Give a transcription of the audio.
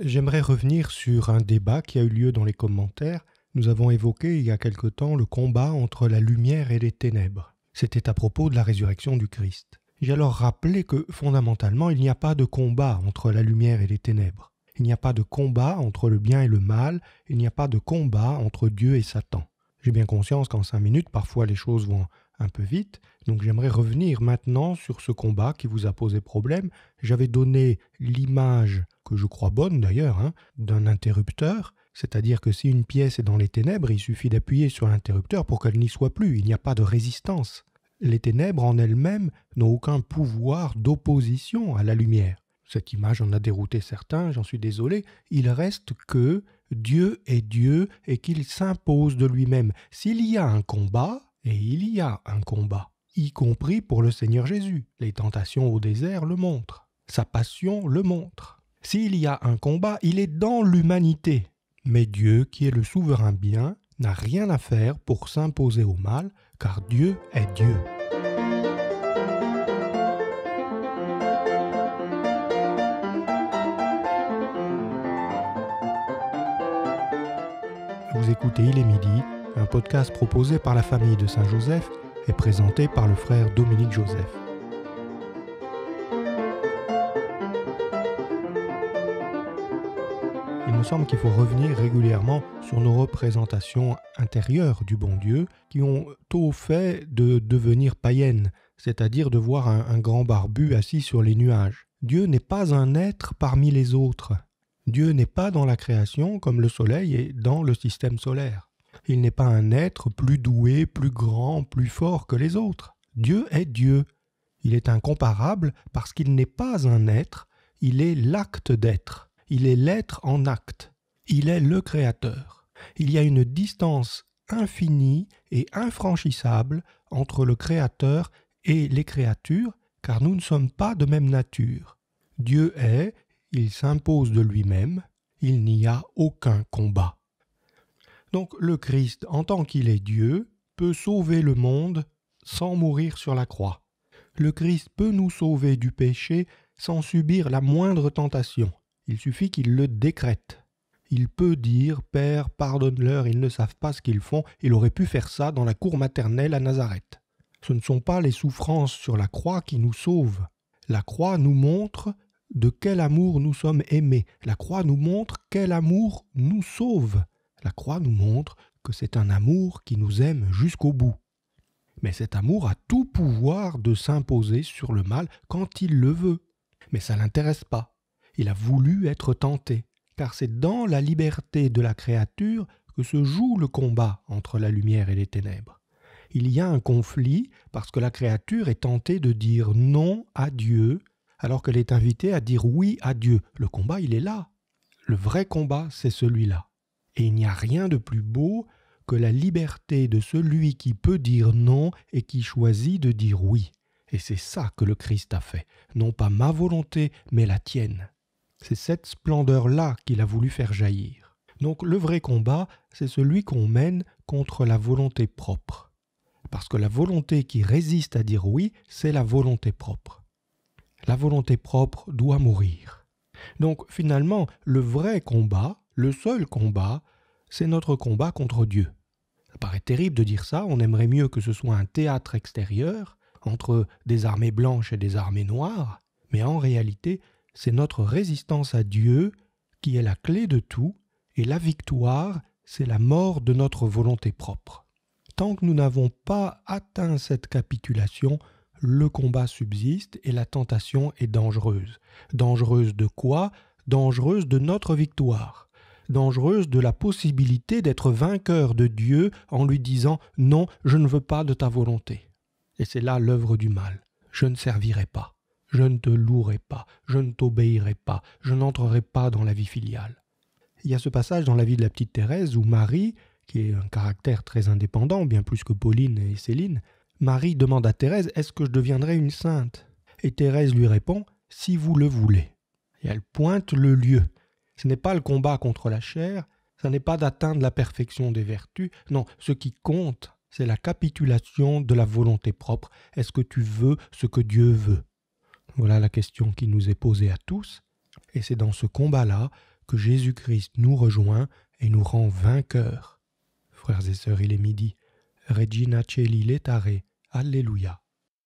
J'aimerais revenir sur un débat qui a eu lieu dans les commentaires. Nous avons évoqué il y a quelque temps le combat entre la lumière et les ténèbres. C'était à propos de la résurrection du Christ. J'ai alors rappelé que fondamentalement il n'y a pas de combat entre la lumière et les ténèbres. Il n'y a pas de combat entre le bien et le mal, il n'y a pas de combat entre Dieu et Satan. J'ai bien conscience qu'en cinq minutes, parfois les choses vont un peu vite, donc j'aimerais revenir maintenant sur ce combat qui vous a posé problème. J'avais donné l'image, que je crois bonne d'ailleurs, hein, d'un interrupteur, c'est-à-dire que si une pièce est dans les ténèbres, il suffit d'appuyer sur l'interrupteur pour qu'elle n'y soit plus, il n'y a pas de résistance. Les ténèbres en elles-mêmes n'ont aucun pouvoir d'opposition à la lumière. Cette image en a dérouté certains, j'en suis désolé, il reste que Dieu est Dieu et qu'il s'impose de lui-même. S'il y a un combat, et il y a un combat, y compris pour le Seigneur Jésus. Les tentations au désert le montrent. Sa passion le montre. S'il y a un combat, il est dans l'humanité. Mais Dieu, qui est le souverain bien, n'a rien à faire pour s'imposer au mal, car Dieu est Dieu. Vous écoutez Il est midi, un podcast proposé par la famille de Saint-Joseph et présenté par le frère Dominique Joseph. Il me semble qu'il faut revenir régulièrement sur nos représentations intérieures du bon Dieu qui ont tôt fait de devenir païennes, c'est-à-dire de voir un grand barbu assis sur les nuages. Dieu n'est pas un être parmi les autres. Dieu n'est pas dans la création comme le soleil est dans le système solaire il n'est pas un être plus doué, plus grand, plus fort que les autres. Dieu est Dieu. Il est incomparable parce qu'il n'est pas un être, il est l'acte d'être. Il est l'être en acte. Il est le Créateur. Il y a une distance infinie et infranchissable entre le Créateur et les créatures, car nous ne sommes pas de même nature. Dieu est, il s'impose de lui-même, il n'y a aucun combat. Donc le Christ, en tant qu'il est Dieu, peut sauver le monde sans mourir sur la croix. Le Christ peut nous sauver du péché sans subir la moindre tentation. Il suffit qu'il le décrète. Il peut dire Père, pardonne-leur, ils ne savent pas ce qu'ils font. Il aurait pu faire ça dans la cour maternelle à Nazareth. Ce ne sont pas les souffrances sur la croix qui nous sauvent. La croix nous montre de quel amour nous sommes aimés. La croix nous montre quel amour nous sauve. La croix nous montre que c'est un amour qui nous aime jusqu'au bout. Mais cet amour a tout pouvoir de s'imposer sur le mal quand il le veut. Mais ça l'intéresse pas. Il a voulu être tenté, car c'est dans la liberté de la créature que se joue le combat entre la lumière et les ténèbres. Il y a un conflit parce que la créature est tentée de dire non à Dieu, alors qu'elle est invitée à dire oui à Dieu. Le combat, il est là. Le vrai combat, c'est celui-là. Et il n'y a rien de plus beau que la liberté de celui qui peut dire non et qui choisit de dire oui. Et c'est ça que le Christ a fait, non pas ma volonté, mais la tienne. C'est cette splendeur-là qu'il a voulu faire jaillir. Donc le vrai combat, c'est celui qu'on mène contre la volonté propre. Parce que la volonté qui résiste à dire oui, c'est la volonté propre. La volonté propre doit mourir. Donc finalement, le vrai combat, le seul combat, c'est notre combat contre Dieu. Ça paraît terrible de dire ça, on aimerait mieux que ce soit un théâtre extérieur, entre des armées blanches et des armées noires, mais en réalité, c'est notre résistance à Dieu qui est la clé de tout, et la victoire, c'est la mort de notre volonté propre. Tant que nous n'avons pas atteint cette capitulation, le combat subsiste et la tentation est dangereuse. Dangereuse de quoi Dangereuse de notre victoire dangereuse de la possibilité d'être vainqueur de Dieu en lui disant Non, je ne veux pas de ta volonté. Et c'est là l'œuvre du mal. Je ne servirai pas, je ne te louerai pas, je ne t'obéirai pas, je n'entrerai pas dans la vie filiale. Il y a ce passage dans la vie de la petite Thérèse où Marie, qui est un caractère très indépendant, bien plus que Pauline et Céline, Marie demande à Thérèse Est-ce que je deviendrai une sainte Et Thérèse lui répond Si vous le voulez. Et elle pointe le lieu ce n'est pas le combat contre la chair, ce n'est pas d'atteindre la perfection des vertus, non, ce qui compte, c'est la capitulation de la volonté propre. Est-ce que tu veux ce que Dieu veut Voilà la question qui nous est posée à tous, et c'est dans ce combat-là que Jésus-Christ nous rejoint et nous rend vainqueurs. Frères et sœurs, il est midi. Regina Celi Letare. Alléluia.